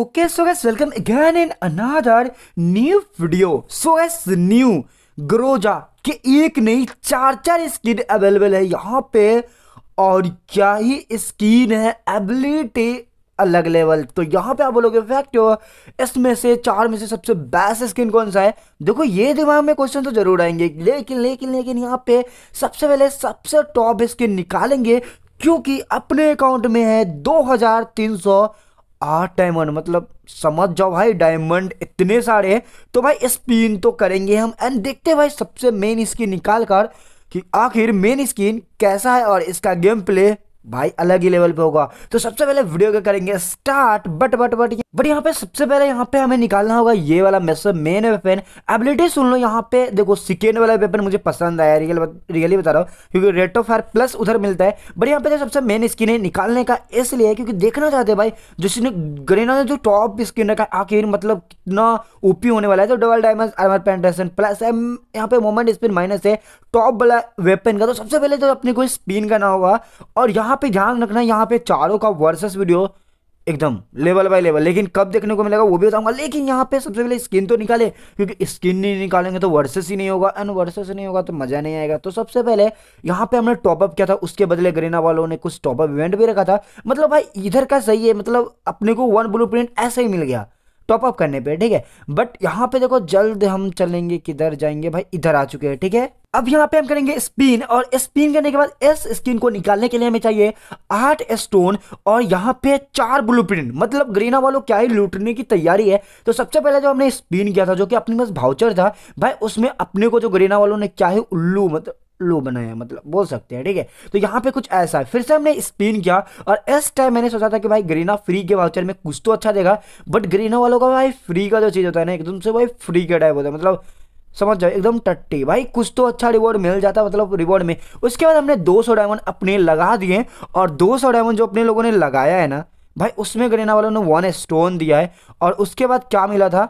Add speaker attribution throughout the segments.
Speaker 1: okay so guys welcome again in another new video so guys new ग्रोजा के एक नई चार चार स्किन अवेलेबल है यहाँ पे और क्या ही स्किन है एबिलिटी अलग लेवल तो यहाँ पे आप बोलोगे फैक्ट हो इसमें से चार में से सबसे बेस्ट स्किन कौन सा है देखो ये दिमाग में क्वेश्चन तो जरूर आएंगे लेकिन लेकिन लेकिन यहाँ पे सबसे पहले सबसे टॉप स्किन निकालेंगे क्योंकि अपने अकाउंट में है दो हजार तीन सौ आठ डायमंड मतलब समझ जाओ भाई डायमंड इतने सारे हैं तो भाई स्पिन तो करेंगे हम एंड देखते भाई सबसे मेन स्किन निकाल कर कि आखिर मेन स्किन कैसा है और इसका गेम प्ले भाई अलग ही लेवल पे होगा तो सबसे पहले वीडियो क्या करेंगे start but but but but यहाँ पे सबसे पहले यहाँ पे हमें निकालना होगा ये वाला मैसेज मेन वेपन एबिलिटी सुन लो यहाँ पे देखो सिकेंड वाला वेपन मुझे पसंद आया रियल रियली बता रहा हूँ क्योंकि रेट ऑफ फायर प्लस उधर मिलता है बट यहाँ पे सबसे मेन स्किन है निकालने का इसलिए क्योंकि देखना चाहते भाई जिसने ग्रेना ने जो टॉप स्किन रखा आखिर मतलब कितना ओपी होने वाला है तो double diamond armour penetration plus यहाँ पे मोमेंट स्पिन माइनस है टॉप वाला वेपन का तो सबसे पहले तो अपने को स्पिन करना होगा और यहाँ पे ध्यान रखना यहाँ पे चारों का वर्सेस वीडियो एकदम लेवल बाय लेवल लेकिन कब देखने को मिलेगा वो भी बताऊंगा लेकिन यहाँ पे सबसे पहले स्किन तो निकाले क्योंकि स्किन नहीं निकालेंगे तो वर्सेस ही नहीं होगा एंड वर्सेस नहीं होगा तो मज़ा नहीं आएगा तो सबसे पहले यहाँ पे हमने टॉपअप किया था उसके बदले ग्रेना वालों ने कुछ टॉपअप इवेंट भी रखा था मतलब भाई इधर का सही है मतलब अपने को वन ब्लू ऐसा ही मिल गया टॉपअप करने पे ठीक है बट यहाँ पे देखो जल्द हम चलेंगे किधर जाएंगे भाई इधर आ चुके हैं ठीक है अब यहाँ पे हम करेंगे स्पिन और स्पिन करने के बाद इस स्किन को निकालने के लिए हमें चाहिए आठ स्टोन और यहाँ पे चार ब्लूप्रिंट मतलब ग्रीना वालों क्या ही लूटने की तैयारी है तो सबसे पहले जो हमने स्पिन किया था जो कि अपने पास भाउचर था भाई उसमें अपने को जो ग्रीना वालों ने क्या ही उल्लू मतलब लो बनाया मतलब बोल सकते हैं ठीक है तो यहाँ पे कुछ ऐसा है फिर से हमने स्पिन किया और इस टाइम मैंने सोचा था कि भाई ग्रीना फ्री के वाउचर में कुछ तो अच्छा देगा बट ग्रीना वालों का भाई फ्री का जो चीज़ होता है ना एकदम से भाई फ्री का टाइप होता है मतलब समझ जाओ एकदम टट्टी भाई कुछ तो अच्छा रिवॉर्ड मिल जाता है मतलब रिवॉर्ड में उसके बाद हमने 200 डायमंड अपने लगा दिए और 200 डायमंड जो अपने लोगों ने लगाया है ना भाई उसमें ग्रेना वालों ने वन स्टोन दिया है और उसके बाद क्या मिला था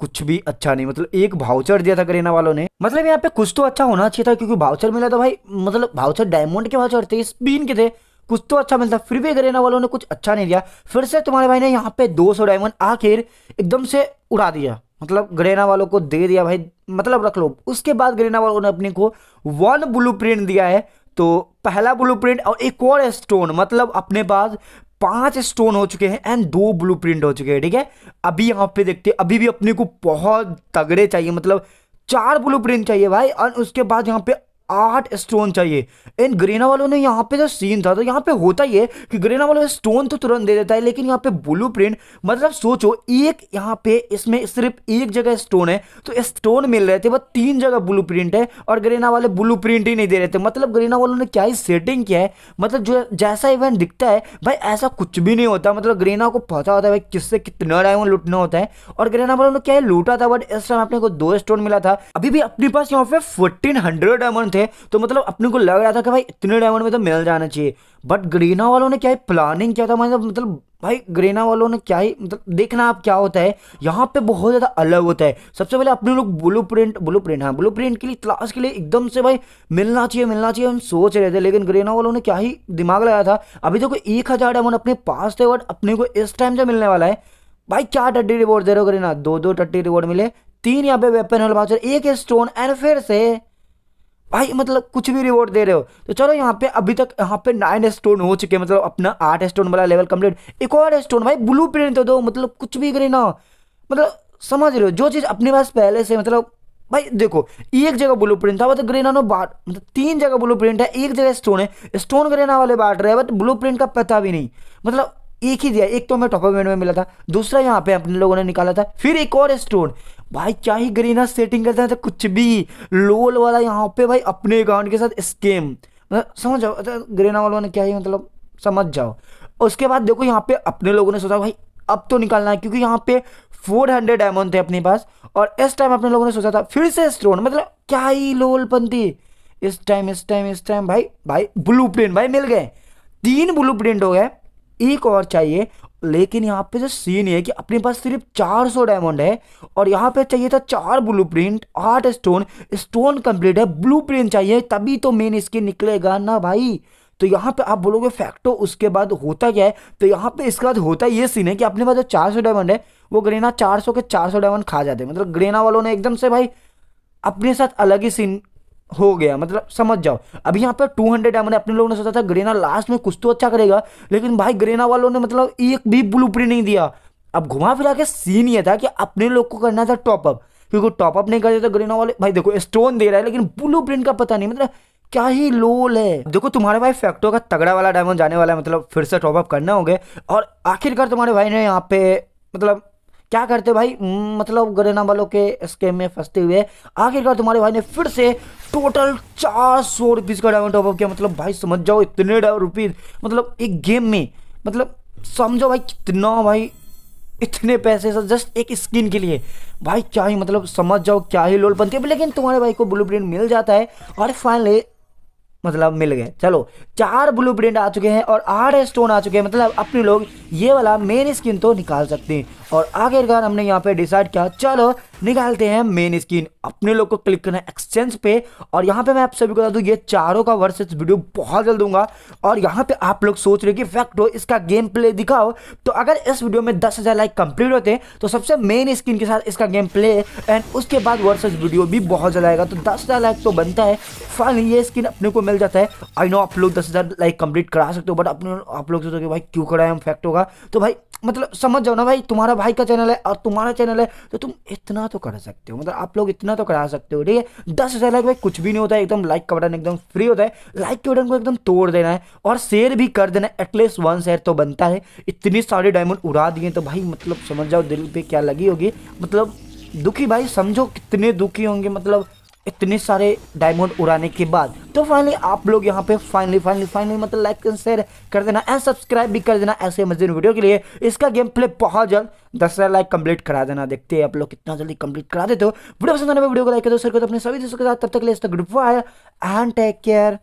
Speaker 1: कुछ भी अच्छा नहीं मतलब एक भाउचर दिया था ग्रेना वालों ने मतलब यहाँ पे कुछ तो अच्छा होना चाहिए था क्योंकि भाउचर मिला था भाई मतलब भाउचर डायमंड के भाउचर थे स्पिन के थे कुछ तो अच्छा मिलता फिर भी ग्रेना वालों ने कुछ अच्छा नहीं दिया फिर से तुम्हारे भाई ने यहाँ पे 200 डायमंड आखिर एकदम से उड़ा दिया मतलब ग्रेना वालों को दे दिया भाई मतलब रख लो उसके बाद ग्रेना वालों ने अपने को वन ब्लू दिया है तो पहला ब्लू और एक और स्टोन मतलब अपने पास पांच स्टोन हो चुके हैं एंड दो ब्लू हो चुके हैं ठीक है अभी यहाँ पे देखते अभी भी अपने को बहुत तगड़े चाहिए मतलब चार ब्लू चाहिए भाई और उसके बाद यहाँ पे आठ स्टोन चाहिए इन ग्रेना वालों ने यहाँ पे जो सीन था तो यहाँ पे होता ही है कि ग्रेना वालों स्टोन तो तुरंत दे देता है लेकिन यहाँ पे ब्लू प्रिंट मतलब सोचो एक यहाँ पे इसमें सिर्फ एक जगह स्टोन है तो स्टोन मिल रहे थे बस तीन जगह ब्लू प्रिंट है और ग्रेना वाले ब्लू प्रिंट ही नहीं दे रहे थे मतलब ग्रेना वालों ने क्या ही सेटिंग किया है मतलब जो जैसा इवेंट दिखता है भाई ऐसा कुछ भी नहीं होता मतलब ग्रेना को पता होता है भाई किससे कितना डायमंड लुटना होता है और ग्रेना वालों ने क्या लूटा था बट इस टाइम अपने को दो स्टोन मिला था अभी भी अपने पास यहाँ पे फोर्टीन हंड्रेड डायमंड थे है तो मतलब अपने को लग रहा था कि भाई इतने डायमंड में तो मिल जाना चाहिए बट ग्रीना वालों ने क्या है प्लानिंग किया था मतलब मतलब भाई ग्रेना वालों ने क्या ही मतलब देखना आप क्या होता है यहाँ पे बहुत ज़्यादा अलग होता है सबसे पहले अपने लोग ब्लू प्रिंट ब्लू प्रिंट हाँ ब्लू प्रिंट के लिए क्लास के लिए एकदम से भाई मिलना चाहिए मिलना चाहिए हम सोच रहे थे लेकिन ग्रेना वालों ने क्या ही दिमाग लगाया था अभी तो कोई एक हज़ार डायमंड अपने पास थे बट अपने को इस टाइम से मिलने वाला है भाई क्या टट्टी रिवॉर्ड दे रहे हो ग्रेना दो दो टट्टी रिवॉर्ड मिले तीन यहाँ पे वेपन हॉल बाउचर एक स्टोन एंड फिर से भाई मतलब कुछ भी रिवॉर्ड दे रहे हो तो चलो यहाँ पे अभी तक यहाँ पे नाइन स्टोन हो चुके हैं मतलब अपना आठ स्टोन वाला लेवल कंप्लीट एक और स्टोन भाई ब्लू प्रिंट दो मतलब कुछ भी करे ना मतलब समझ रहे हो जो चीज़ अपने पास पहले से मतलब भाई देखो एक जगह ब्लू प्रिंट था मतलब नो बाट मतलब तीन जगह ब्लू प्रिंट है एक जगह स्टोन है स्टोन ग्रेना वाले बाट रहे बट ब्लू प्रिंट का पता भी नहीं मतलब एक ही दिया एक तो हमें टॉप में मिला था दूसरा यहाँ पे अपने लोगों ने निकाला था फिर एक और स्टोन भाई क्या ही ग्रीन सेटिंग करते हैं तो कुछ भी लोल वाला यहाँ पे भाई अपने अकाउंट के साथ स्केम मतलब समझ जाओ अच्छा ग्रीन वालों ने क्या ही मतलब समझ जाओ उसके बाद देखो यहाँ पे अपने लोगों ने सोचा भाई अब तो निकालना है क्योंकि यहाँ पे 400 डायमंड थे अपने पास और इस टाइम अपने लोगों ने सोचा था फिर से स्टोन मतलब क्या ही लोल पंथी इस टाइम इस टाइम इस टाइम भाई भाई ब्लू भाई मिल गए तीन ब्लू हो गए एक और चाहिए लेकिन यहाँ पे जो सीन है कि अपने पास सिर्फ 400 डायमंड है और यहाँ पे चाहिए था चार ब्लूप्रिंट आठ स्टोन स्टोन कंप्लीट है ब्लूप्रिंट चाहिए तभी तो मेन स्किन निकलेगा ना भाई तो यहाँ पे आप बोलोगे फैक्टो उसके बाद होता क्या है तो यहाँ पे इसके बाद होता ये सीन है कि अपने पास जो चार सौ डायमंड है वो ग्रेना चार सौ के चार सौ डायमंड खा जाते हैं मतलब ग्रेना वालों ने एकदम से भाई अपने साथ अलग ही सीन हो गया मतलब समझ जाओ अभी यहाँ पर 200 है मैंने अपने लोगों ने सोचा था ग्रेना लास्ट में कुछ तो अच्छा करेगा लेकिन भाई ग्रेना वालों ने मतलब एक भी ब्लू नहीं दिया अब घुमा फिरा के सीन ये था कि अपने लोग को करना था टॉपअप क्योंकि टॉपअप नहीं करते तो ग्रेना वाले भाई देखो स्टोन दे रहा है लेकिन ब्लू का पता नहीं मतलब क्या ही लोल है देखो तुम्हारे भाई फैक्टो का तगड़ा वाला डायमंड जाने वाला है मतलब फिर से टॉपअप करना होगा और आखिरकार तुम्हारे भाई ने यहाँ पे मतलब क्या करते भाई हम्म, मतलब गरेना वालों के स्केम में फंसते हुए आखिरकार तुम्हारे भाई ने फिर से टोटल चार सौ रुपीज़ का डायमंड टॉपअप किया मतलब भाई समझ जाओ इतने रुपीज़ मतलब एक गेम में मतलब समझो भाई कितना भाई इतने पैसे सर जस्ट एक स्किन के लिए भाई क्या ही मतलब समझ जाओ क्या ही लोल बनती है लेकिन तुम्हारे भाई को ब्लू प्रिंट मिल जाता है और फाइनली मतलब मिल गए चलो चार ब्लू प्रिंट आ चुके हैं और आठ स्टोन आ चुके हैं मतलब अपने लोग ये वाला मेन स्किन तो निकाल सकते हैं और आखिरकार हमने यहाँ पे डिसाइड किया चलो निकालते हैं मेन स्किन अपने लोग को क्लिक करना है एक्सचेंज पे और यहाँ पे मैं आप सभी को बता दूँ ये चारों का वर्सेस वीडियो बहुत जल्द दूंगा और यहाँ पे आप लोग सोच रहे कि फैक्ट हो इसका गेम प्ले दिखाओ तो अगर इस वीडियो में दस हज़ार लाइक कंप्लीट होते हैं तो सबसे मेन स्किन के साथ इसका गेम प्ले एंड उसके बाद वर्सेज वीडियो भी बहुत जल्द आएगा तो दस लाइक तो बनता है फाइनली ये स्किन अपने को मिल जाता है आई नो आप लोग दस हज़ार लाइक कंप्लीट करा सकते हो बट अपने आप लोग सोचोगे भाई क्यों कराए हम फैक्ट होगा तो भाई मतलब समझ जाओ ना भाई तुम्हारा भाई का चैनल है और तुम्हारा चैनल है तो तुम इतना तो कर सकते हो मतलब आप लोग इतना तो करा सकते हो ठीक है दस हज़ार लाइक भाई कुछ भी नहीं होता है एकदम लाइक का बटन एकदम फ्री होता है लाइक के बटन को एकदम तोड़ देना है और शेयर भी कर देना है एटलीस्ट वन शेयर तो बनता है इतनी सारे डायमंड उड़ा दिए तो भाई मतलब समझ जाओ दिल पर क्या लगी होगी मतलब दुखी भाई समझो कितने दुखी होंगे मतलब इतने सारे डायमंड उड़ाने के बाद तो फाइनली आप लोग यहाँ पे फाइनली फाइनली फाइनली मतलब लाइक एंड शेयर कर देना एंड सब्सक्राइब भी कर देना ऐसे मजेदार वीडियो के लिए इसका गेम प्ले बहुत जल्द दसरा लाइक कंप्लीट करा देना देखते हैं आप लोग कितना जल्दी कंप्लीट करा देते हो वीडियो पसंद आने वीडियो को लाइक कर दो सर को तो अपने सभी दोस्तों के साथ तब तक ले ग्रुप आया एंड टेक केयर